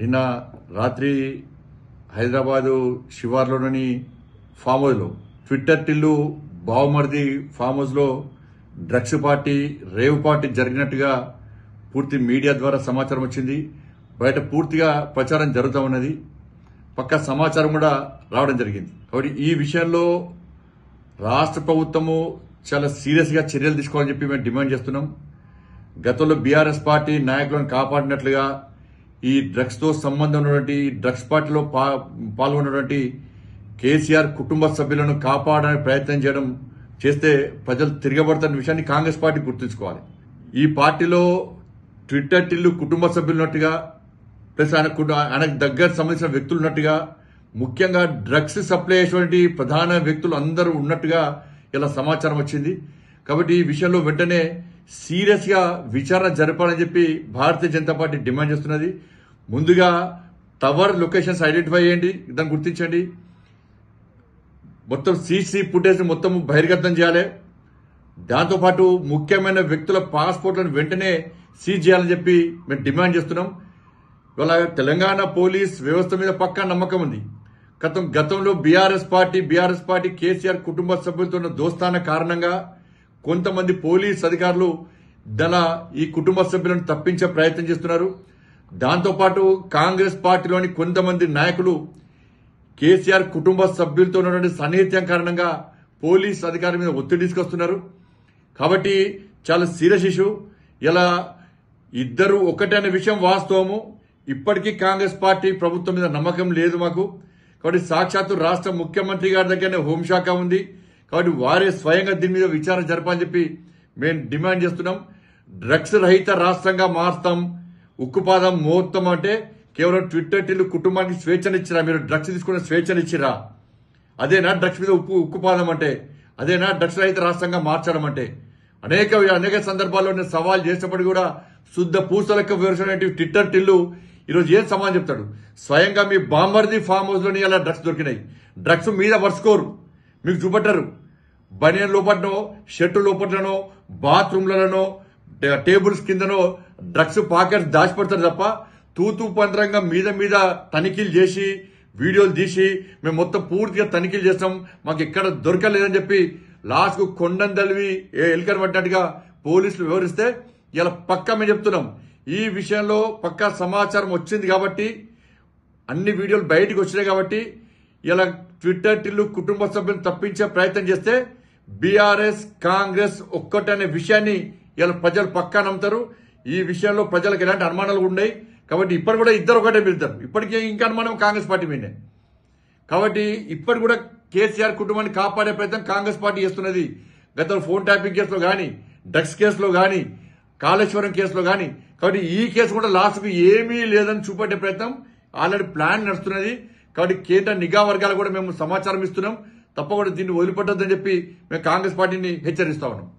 నిన్న రాత్రి హైదరాబాదు శివార్లోని ఫామ్ హౌస్లో ట్విట్టర్ టిల్లు బావమర్ది ఫామ్ హౌస్లో డ్రగ్స్ పార్టీ రేవ్ పార్టీ జరిగినట్టుగా పూర్తి మీడియా ద్వారా సమాచారం వచ్చింది బయట పూర్తిగా ప్రచారం జరుగుతూ ఉన్నది పక్క సమాచారం కూడా రావడం జరిగింది కాబట్టి ఈ విషయంలో రాష్ట్ర ప్రభుత్వము చాలా సీరియస్గా చర్యలు తీసుకోవాలని చెప్పి మేము డిమాండ్ చేస్తున్నాం గతంలో బీఆర్ఎస్ పార్టీ నాయకులను కాపాడినట్లుగా ఈ డ్రగ్స్తో సంబంధం ఉన్నటువంటి డ్రగ్స్ పార్టీలో పాల్గొన్నటువంటి కేసీఆర్ కుటుంబ సభ్యులను కాపాడడానికి ప్రయత్నం చేయడం చేస్తే ప్రజలు తిరగబడుతున్న విషయాన్ని కాంగ్రెస్ పార్టీ గుర్తుంచుకోవాలి ఈ పార్టీలో ట్విట్టర్ టిల్లు కుటుంబ సభ్యులున్నట్టుగా ప్లస్ ఆయన ఆయనకు దగ్గర సంబంధించిన వ్యక్తులు ఉన్నట్టుగా ముఖ్యంగా డ్రగ్స్ సప్లై చేసేటువంటి ప్రధాన వ్యక్తులు అందరూ ఉన్నట్టుగా ఇలా సమాచారం వచ్చింది కాబట్టి ఈ విషయంలో వెంటనే సీరియస్గా విచారణ జరపాలని చెప్పి భారతీయ జనతా పార్టీ డిమాండ్ చేస్తున్నది ముందుగా టవర్ లొకేషన్స్ ఐడెంటిఫై చేయండి దాన్ని గుర్తించండి మొత్తం సీసీ ఫుటేజ్ మొత్తం బహిర్గతం చేయాలి దాంతోపాటు ముఖ్యమైన వ్యక్తుల పాస్పోర్ట్లను వెంటనే సీజ్ చేయాలని చెప్పి మేము డిమాండ్ చేస్తున్నాం ఇవాళ తెలంగాణ పోలీస్ వ్యవస్థ మీద పక్కా నమ్మకం ఉంది గతం గతంలో బీఆర్ఎస్ పార్టీ బీఆర్ఎస్ పార్టీ కేసీఆర్ కుటుంబ సభ్యులతో ఉన్న దోస్తాన కారణంగా కొంతమంది పోలీస్ అధికారులు దళ ఈ కుటుంబ సభ్యులను తప్పించే ప్రయత్నం చేస్తున్నారు దాంతోపాటు కాంగ్రెస్ పార్టీలోని కొంతమంది నాయకులు కేసీఆర్ కుటుంబ సభ్యులతో ఉన్నటువంటి సన్నిహిత్యం కారణంగా పోలీస్ అధికారుల మీద ఒత్తిడి తీసుకొస్తున్నారు కాబట్టి చాలా సీరియస్ ఇష్యూ ఇలా ఇద్దరు ఒకటనే విషయం వాస్తవము ఇప్పటికీ కాంగ్రెస్ పార్టీ ప్రభుత్వం మీద నమ్మకం లేదు మాకు కాబట్టి సాక్షాత్తు రాష్ట్ర ముఖ్యమంత్రి గారి దగ్గరనే హోంశాఖ ఉంది కాబట్టి వారే స్వయంగా దీని మీద విచారణ జరపాలని చెప్పి మేము డిమాండ్ చేస్తున్నాం డ్రగ్స్ రహిత రాష్ట్రంగా మారుస్తాం ఉక్కుపాదం ముహూర్తం అంటే కేవలం ట్విట్టర్ టిల్లు కుటుంబానికి స్వేచ్ఛనిచ్చిరా మీరు డ్రగ్స్ తీసుకున్న స్వేచ్ఛనిచ్చిరా అదేనా డ్రగ్స్ మీద ఉప్పు ఉక్కుపాదం అంటే అదేనా డ్రగ్స్ రహిత రాష్ట్రంగా మార్చడం అంటే అనేక అనేక సందర్భాల్లో నేను సవాల్ చేసినప్పుడు కూడా శుద్ధ పూసలకు వివరించినటువంటి ట్విట్టర్ టిల్లు ఈరోజు ఏం సమాధానం చెప్తాడు స్వయంగా మీ బాంబర్ది ఫామ్ హౌస్లోని అలా డ్రగ్స్ దొరికినాయి డ్రగ్స్ మీద వర్చుకోరు మీకు చూపెట్టరు బనియన్ లోపట్నో షర్టు లోపట్లనో బాత్రూమ్లలోనో టేబుల్స్ కిందనో డ్రగ్స్ పాకెట్స్ దాచిపెడతారు తప్ప తూతు పంద్రంగా మీద మీద తనిఖీలు చేసి వీడియోలు తీసి మేము మొత్తం పూర్తిగా తనిఖీలు చేస్తాం మాకు ఎక్కడ దొరకలేదని చెప్పి లాస్ట్కు కొండను ఏ ఎలికని పడ్డట్టుగా పోలీసులు వివరిస్తే ఇలా పక్కా మేము చెప్తున్నాం ఈ విషయంలో పక్కా సమాచారం వచ్చింది కాబట్టి అన్ని వీడియోలు బయటకు వచ్చినాయి కాబట్టి ఇలా ట్విట్టర్ టిల్లు కుటుంబ సభ్యులను తప్పించే ప్రయత్నం చేస్తే బీఆర్ఎస్ కాంగ్రెస్ ఒక్కటనే విషయాన్ని ఇలా ప్రజలు పక్కా నమ్ముతారు ఈ విషయంలో ప్రజలకు ఎలాంటి అనుమానాలు ఉన్నాయి కాబట్టి ఇప్పటి కూడా ఇద్దరు ఒకటే పిలుతారు ఇప్పటికే ఇంకా అనుమానం కాంగ్రెస్ పార్టీ మీదే కాబట్టి ఇప్పటి కూడా కేసీఆర్ కుటుంబాన్ని కాపాడే ప్రయత్నం కాంగ్రెస్ పార్టీ చేస్తున్నది గతంలో ఫోన్ ట్యాపింగ్ కేసులో కానీ డ్రగ్స్ కేసులో కానీ కాళేశ్వరం కేసులో కానీ కాబట్టి ఈ కేసు కూడా లాస్ట్కు ఏమీ లేదని చూపెట్టే ప్రయత్నం ఆల్రెడీ ప్లాన్ నడుస్తున్నది కాబట్టి కేంద్ర నిఘా వర్గాలు కూడా మేము సమాచారం ఇస్తున్నాం తప్పకుండా దీన్ని వదిలిపెట్టద్దని చెప్పి మేము కాంగ్రెస్ పార్టీని హెచ్చరిస్తా ఉన్నాం